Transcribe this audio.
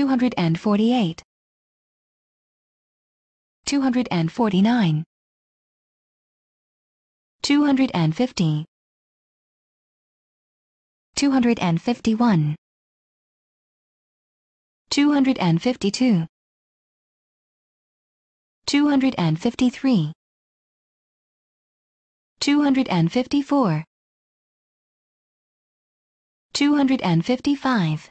248 249 250 251 252 253 254 255